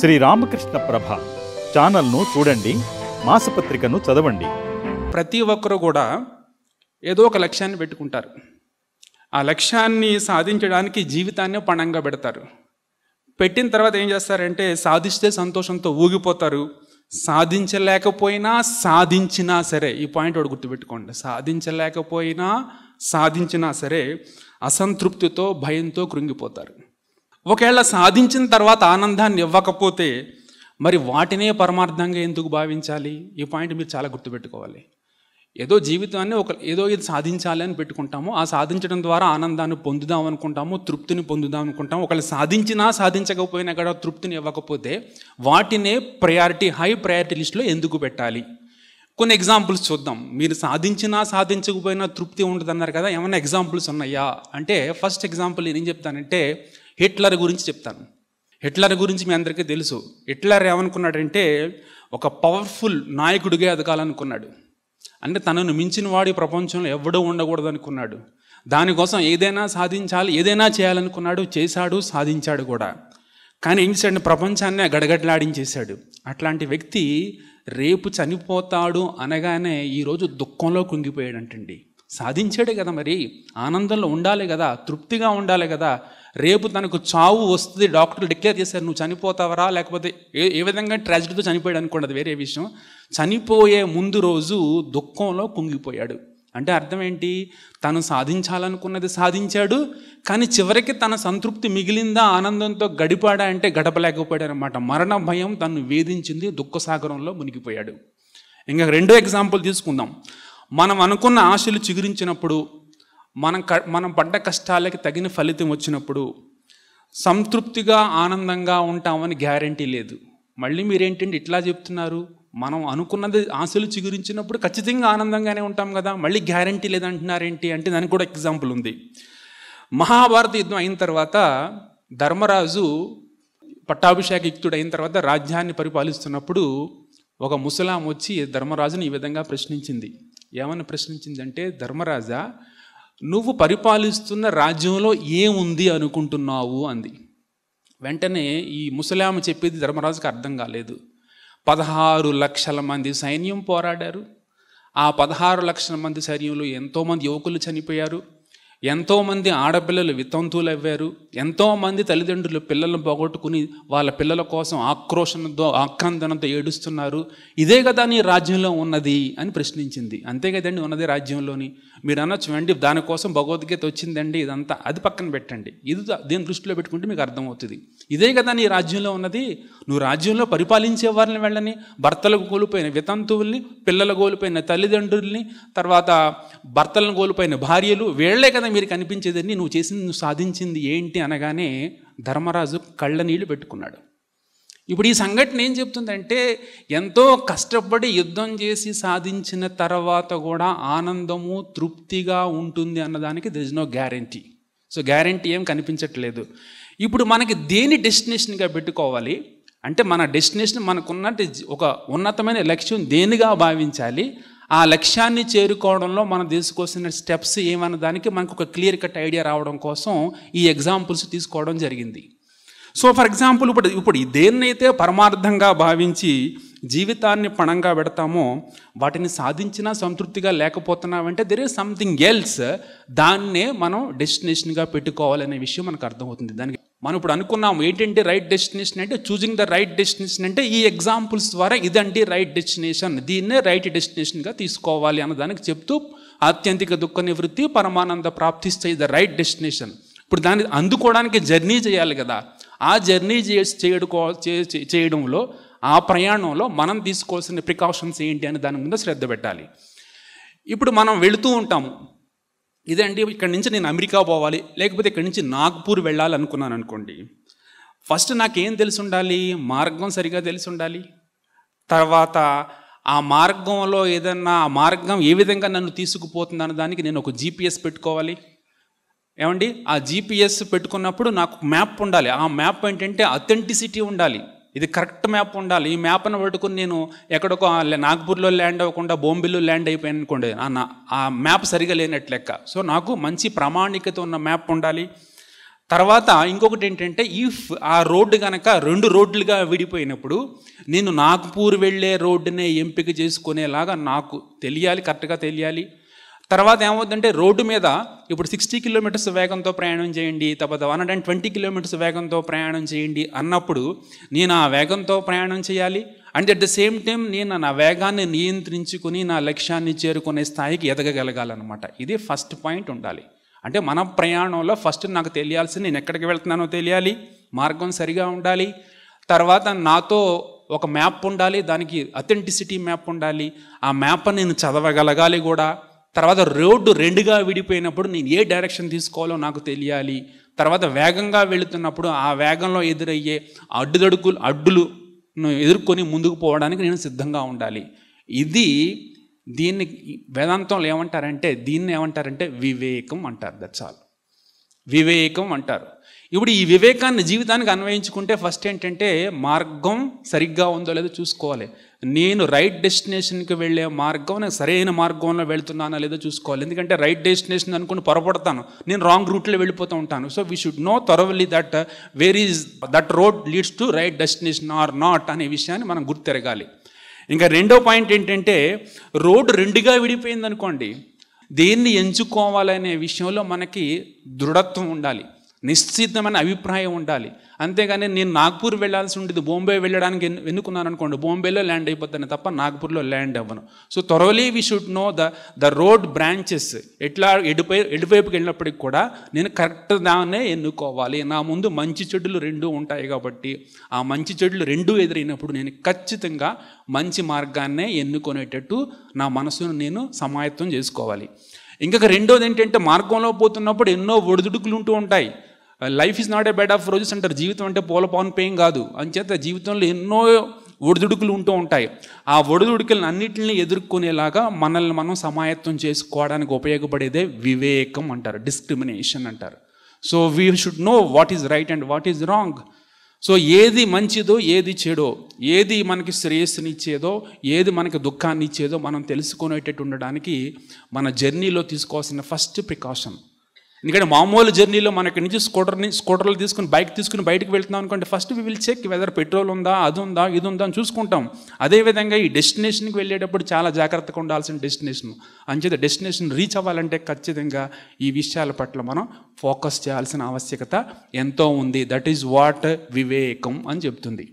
శ్రీ రామకృష్ణ ప్రభ ఛానల్ను చూడండి మాసపత్రికను చదవండి ప్రతి ఒక్కరు కూడా ఏదో ఒక లక్ష్యాన్ని పెట్టుకుంటారు ఆ లక్ష్యాన్ని సాధించడానికి జీవితాన్ని పణంగా పెడతారు పెట్టిన తర్వాత ఏం చేస్తారంటే సాధిస్తే సంతోషంతో ఊగిపోతారు సాధించలేకపోయినా సాధించినా సరే ఈ పాయింట్ ఒకటి గుర్తుపెట్టుకోండి సాధించలేకపోయినా సాధించినా సరే అసంతృప్తితో భయంతో కృంగిపోతారు ఒకవేళ సాధించిన తర్వాత ఆనందాన్ని ఇవ్వకపోతే మరి వాటినే పరమార్థంగా ఎందుకు భావించాలి ఈ పాయింట్ మీరు చాలా గుర్తుపెట్టుకోవాలి ఏదో జీవితాన్ని ఒక ఏదో ఇది సాధించాలి అని పెట్టుకుంటాము ఆ సాధించడం ద్వారా ఆనందాన్ని పొందుదాం అనుకుంటాము తృప్తిని పొందుదాం అనుకుంటాము ఒకళ్ళు సాధించినా సాధించకపోయినా కూడా తృప్తిని ఇవ్వకపోతే వాటినే ప్రయారిటీ హై ప్రయారిటీ లిస్ట్లో ఎందుకు పెట్టాలి కొన్ని ఎగ్జాంపుల్స్ చూద్దాం మీరు సాధించినా సాధించకపోయినా తృప్తి ఉండదు అన్నారు కదా ఏమైనా ఎగ్జాంపుల్స్ ఉన్నాయా అంటే ఫస్ట్ ఎగ్జాంపుల్ నేనేం చెప్తానంటే హిట్లర్ గురించి చెప్తాను హిట్లర్ గురించి మీ అందరికీ తెలుసు హిట్లర్ ఏమనుకున్నాడంటే ఒక పవర్ఫుల్ నాయకుడిగా ఎదగాలనుకున్నాడు అంటే తనను మించిన వాడి ప్రపంచంలో ఎవడూ ఉండకూడదు అనుకున్నాడు దానికోసం ఏదైనా సాధించాలి ఏదైనా చేయాలనుకున్నాడు చేశాడు సాధించాడు కూడా కానీ ఏం చేశాడు ప్రపంచాన్నే గడగడలాడించేశాడు అట్లాంటి వ్యక్తి రేపు చనిపోతాడు అనగానే ఈరోజు దుఃఖంలో కుంగిపోయాడంటండి సాధించాడే కదా మరి ఆనందంలో ఉండాలి కదా తృప్తిగా ఉండాలి కదా రేపు తనకు చావు వస్తుంది డాక్టర్లు డిక్లేర్ చేశారు నువ్వు చనిపోతావరా లేకపోతే ఏ ఏ విధంగా ట్రాజడీతో చనిపోయాడు అనుకోండి అది వేరే విషయం చనిపోయే ముందు రోజు దుఃఖంలో కుంగిపోయాడు అంటే అర్థం ఏంటి తను సాధించాలనుకున్నది సాధించాడు కానీ చివరికి తన సంతృప్తి మిగిలిందా ఆనందంతో గడిపాడా అంటే గడపలేకపోయాడు అనమాట మరణ భయం తను వేధించింది దుఃఖ సాగరంలో మునిగిపోయాడు ఇంకా రెండో ఎగ్జాంపుల్ తీసుకుందాం మనం అనుకున్న ఆశలు చిగురించినప్పుడు మనం క మనం పడ్డ కష్టాలకి తగిన ఫలితం వచ్చినప్పుడు సంతృప్తిగా ఆనందంగా ఉంటామని గ్యారంటీ లేదు మళ్ళీ మీరేంటండి ఇట్లా చెప్తున్నారు మనం అనుకున్నది ఆశలు చిగురించినప్పుడు ఖచ్చితంగా ఆనందంగానే ఉంటాం కదా మళ్ళీ గ్యారంటీ లేదంటున్నారేంటి అంటే దానికి కూడా ఎగ్జాంపుల్ ఉంది మహాభారత యుద్ధం అయిన తర్వాత ధర్మరాజు పట్టాభిషేక యుక్తుడు అయిన తర్వాత రాజ్యాన్ని పరిపాలిస్తున్నప్పుడు ఒక ముసలాం వచ్చి ధర్మరాజుని ఈ విధంగా ప్రశ్నించింది ఏమని ప్రశ్నించిందంటే ధర్మరాజా నువ్వు పరిపాలిస్తున్న రాజ్యంలో ఏముంది అనుకుంటున్నావు అంది వెంటనే ఈ ముసలామ చెప్పేది ధర్మరాజుకి అర్థం కాలేదు పదహారు లక్షల మంది సైన్యం పోరాడారు ఆ పదహారు లక్షల మంది సైన్యంలో ఎంతోమంది యువకులు చనిపోయారు ఎంతోమంది ఆడపిల్లలు వితంతువులు అవ్వారు ఎంతోమంది తల్లిదండ్రులు పిల్లలను పోగొట్టుకుని వాళ్ళ పిల్లల కోసం ఆక్రోషంతో ఆక్రందనతో ఏడుస్తున్నారు ఇదే కదా నీ రాజ్యంలో ఉన్నది అని ప్రశ్నించింది అంతే కదండి ఉన్నది రాజ్యంలోని మీరు అనొచ్చు అండి దానికోసం భగవద్గీత వచ్చిందండి ఇదంతా అది పక్కన పెట్టండి ఇది దీని దృష్టిలో పెట్టుకుంటే మీకు అర్థమవుతుంది ఇదే కదా నీ రాజ్యంలో ఉన్నది నువ్వు రాజ్యంలో పరిపాలించే వారిని వెళ్ళని భర్తలకు కోల్పోయిన వితంతువుల్ని పిల్లలు కోల్పోయిన తల్లిదండ్రుల్ని తర్వాత భర్తలను కోల్పోయిన భార్యలు వీళ్లే కదా మీరు కనిపించేదని నువ్వు చేసింది నువ్వు సాధించింది ఏంటి అనగానే ధర్మరాజు కళ్ళ నీళ్లు పెట్టుకున్నాడు ఇప్పుడు ఈ సంఘటన ఏం చెప్తుందంటే ఎంతో కష్టపడి యుద్ధం చేసి సాధించిన తర్వాత కూడా ఆనందము తృప్తిగా ఉంటుంది అన్నదానికి this no guarantee so guarantee ఏం కనిపించట్లేదు ఇప్పుడు మనకి దేని డెస్టినేషన్గా పెట్టుకోవాలి అంటే మన డెస్టినేషన్ మనకున్నట్టు ఒక ఉన్నతమైన లక్ష్యం దేనిగా భావించాలి ఆ లక్ష్యాన్ని చేరుకోవడంలో మనం తీసుకొచ్చిన స్టెప్స్ ఏమన్న దానికి మనకు ఒక క్లియర్ కట్ ఐడియా రావడం కోసం ఈ ఎగ్జాంపుల్స్ తీసుకోవడం జరిగింది సో ఫర్ ఎగ్జాంపుల్ ఇప్పుడు ఇప్పుడు దేన్నైతే పరమార్థంగా భావించి జీవితాన్ని పణంగా పెడతామో వాటిని సాధించినా సంతృప్తిగా లేకపోతున్నామంటే దెర్ ఇస్ సంథింగ్ ఎల్స్ దాన్నే మనం డెస్టినేషన్గా పెట్టుకోవాలనే విషయం మనకు అర్థమవుతుంది దానికి మనం ఇప్పుడు అనుకున్నాం ఏంటంటే రైట్ డెస్టినేషన్ అంటే చూజింగ్ ద రైట్ డెస్టినేషన్ అంటే ఈ ఎగ్జాంపుల్స్ ద్వారా ఇదండి రైట్ డెస్టినేషన్ దీన్నే రైట్ డెస్టినేషన్గా తీసుకోవాలి అన్న దానికి చెప్తూ ఆత్యంతిక దుఃఖ నివృత్తి పరమానంద ప్రాప్తిస్తే ద రైట్ డెస్టినేషన్ ఇప్పుడు దాన్ని అందుకోవడానికి జర్నీ చేయాలి కదా ఆ జర్నీ చేసి చేయడుకో చేయడంలో ఆ ప్రయాణంలో మనం తీసుకోవాల్సిన ప్రికాషన్స్ ఏంటి అని దాని మీద శ్రద్ధ పెట్టాలి ఇప్పుడు మనం వెళుతూ ఉంటాము ఇదండి ఇక్కడి నుంచి నేను అమెరికా పోవాలి లేకపోతే ఇక్కడి నుంచి నాగ్పూర్ వెళ్ళాలి అనుకున్నాను అనుకోండి ఫస్ట్ నాకేం తెలిసి ఉండాలి మార్గం సరిగా తెలిసి ఉండాలి తర్వాత ఆ మార్గంలో ఏదన్నా ఆ మార్గం ఏ విధంగా నన్ను తీసుకుపోతుందన్న దానికి నేను ఒక జీపీఎస్ పెట్టుకోవాలి ఏమండి ఆ జీపీఎస్ పెట్టుకున్నప్పుడు నాకు మ్యాప్ ఉండాలి ఆ మ్యాప్ ఏంటంటే అథెంటిసిటీ ఉండాలి ఇది కరెక్ట్ మ్యాప్ ఉండాలి ఈ మ్యాప్ను పట్టుకుని నేను ఎక్కడొక నాగ్పూర్లో ల్యాండ్ అవ్వకుండా బొంబిలో ల్యాండ్ అయిపోయాను అనుకోండి ఆ మ్యాప్ సరిగా లెక్క సో నాకు మంచి ప్రామాణికత ఉన్న మ్యాప్ ఉండాలి తర్వాత ఇంకొకటి ఏంటంటే ఈ ఆ రోడ్డు కనుక రెండు రోడ్లుగా విడిపోయినప్పుడు నేను నాగ్పూర్ వెళ్ళే రోడ్డునే ఎంపిక చేసుకునేలాగా నాకు తెలియాలి కరెక్ట్గా తెలియాలి తర్వాత ఏమవుతుందంటే రోడ్డు మీద ఇప్పుడు సిక్స్టీ కిలోమీటర్స్ వేగంతో ప్రయాణం చేయండి తర్వాత వన్ హండ్రెడ్ ట్వంటీ కిలోమీటర్స్ వేగంతో ప్రయాణం చేయండి అన్నప్పుడు నేను ఆ వేగంతో ప్రయాణం చేయాలి and at the same time నేను నా వేగాన్ని నియంత్రించుకుని నా లక్ష్యాన్ని చేరుకునే స్థాయికి ఎదగగలగాలన్నమాట ఇది ఫస్ట్ పాయింట్ ఉండాలి అంటే మన ప్రయాణంలో ఫస్ట్ నాకు తెలియాల్సి నేను ఎక్కడికి వెళ్తున్నానో తెలియాలి మార్గం సరిగా ఉండాలి తర్వాత నాతో ఒక మ్యాప్ ఉండాలి దానికి అథెంటిసిటీ మ్యాప్ ఉండాలి ఆ మ్యాప్ నేను చదవగలగాలి కూడా తర్వాత రోడ్డు రెండుగా విడిపోయినప్పుడు నేను ఏ డైరెక్షన్ తీసుకోవాలో నాకు తెలియాలి తర్వాత వేగంగా వెళుతున్నప్పుడు ఆ వేగంలో ఎదురయ్యే అడ్డుదడుకులు అడ్డులు ఎదుర్కొని ముందుకు పోవడానికి నేను సిద్ధంగా ఉండాలి ఇది దీన్ని వేదాంతంలో ఏమంటారంటే దీన్ని ఏమంటారంటే వివేకం అంటారు దట్స్ ఆల్ వివేకం అంటారు ఇప్పుడు ఈ వివేకాన్ని జీవితానికి అన్వయించుకుంటే ఫస్ట్ ఏంటంటే మార్గం సరిగ్గా ఉందో లేదో చూసుకోవాలి నేను రైట్ డెస్టినేషన్కి వెళ్ళే మార్గం నేను సరైన మార్గంలో వెళ్తున్నానా లేదో చూసుకోవాలి ఎందుకంటే రైట్ డెస్టినేషన్ అనుకుని పొరపడతాను నేను రాంగ్ రూట్లో వెళ్ళిపోతూ ఉంటాను so we should know thoroughly that where is that road leads to right destination or not అనే విషయాన్ని మనం గుర్తిరగాలి ఇంకా రెండో పాయింట్ ఏంటంటే రోడ్డు రెండుగా విడిపోయింది అనుకోండి దేన్ని ఎంచుకోవాలనే విషయంలో మనకి దృఢత్వం ఉండాలి నిశ్చితమైన అభిప్రాయం ఉండాలి అంతేగాని నేను నాగ్పూర్ వెళ్ళాల్సి ఉండేది బొంబే వెళ్ళడానికి ఎన్నుకున్నాను అనుకోండి బొంబేలో ల్యాండ్ అయిపోతాను తప్ప నాగ్పూర్లో ల్యాండ్ అవ్వను so thoroughly we should know the the road branches ఎట్లా ఎడిపై ఎడిపైపుకి వెళ్ళినప్పటికి కూడా నేను కరెక్ట్ దాన్నే ఎన్నుకోవాలి నా ముందు మంచి చెడులు రెండు ఉంటాయి కాబట్టి ఆ మంచి చెడులు రెండూ ఎదురైనప్పుడు నేను ఖచ్చితంగా మంచి మార్గాన్నే ఎన్నుకునేటట్టు నా మనసును నేను సమాయత్తం చేసుకోవాలి ఇంకొక రెండోది ఏంటంటే మార్గంలో పోతున్నప్పుడు ఎన్నో ఒడిదుడుకులు ఉంటూ ఉంటాయి life is not a bed of roses అంటారు జీవితం అంటే పోల పాన్ పేయం కాదు అంచేత జీవితంలో ఎన్నో ఒడిదుడుకులు ఉంటూ ఉంటాయి ఆ ఒడిదుడుకులను అన్నింటిని ఎదుర్కొనేలాగా మనల్ని మనం సమాయత్తం చేసుకోవడానికి ఉపయోగపడేదే వివేకం అంటారు డిస్క్రిమినేషన్ అంటారు so we should know what is right and what is wrong so ఏది మంచిదో ఏది చెడో ఏది మనకి శ్రేయస్సునిచ్చేదో ఏది మనకి దుఃఖాన్ని ఇచ్చేదో మనం తెలుసుకునేటట్టు ఉండడానికి మన జర్నీలో తీసుకోవాల్సిన ఫస్ట్ ప్రికాషన్ ఎందుకంటే మామూలు జర్నీలో మనకి నుంచి స్కూటర్ని స్కూటర్లు తీసుకుని బైక్ తీసుకుని బయటకు వెళ్తున్నాం అనుకోండి first we will check whether petrol ఉందా అది ఉందా ఇది ఉందా అని చూసుకుంటాం అదేవిధంగా ఈ డెస్టినేషన్కి వెళ్ళేటప్పుడు చాలా జాగ్రత్తగా ఉండాల్సిన డెస్టినేషన్ అంచేత డెస్టినేషన్ రీచ్ అవ్వాలంటే ఖచ్చితంగా ఈ విషయాల పట్ల మనం ఫోకస్ చేయాల్సిన ఆవశ్యకత ఎంతో ఉంది దట్ ఈజ్ వాట్ వివేకం అని చెప్తుంది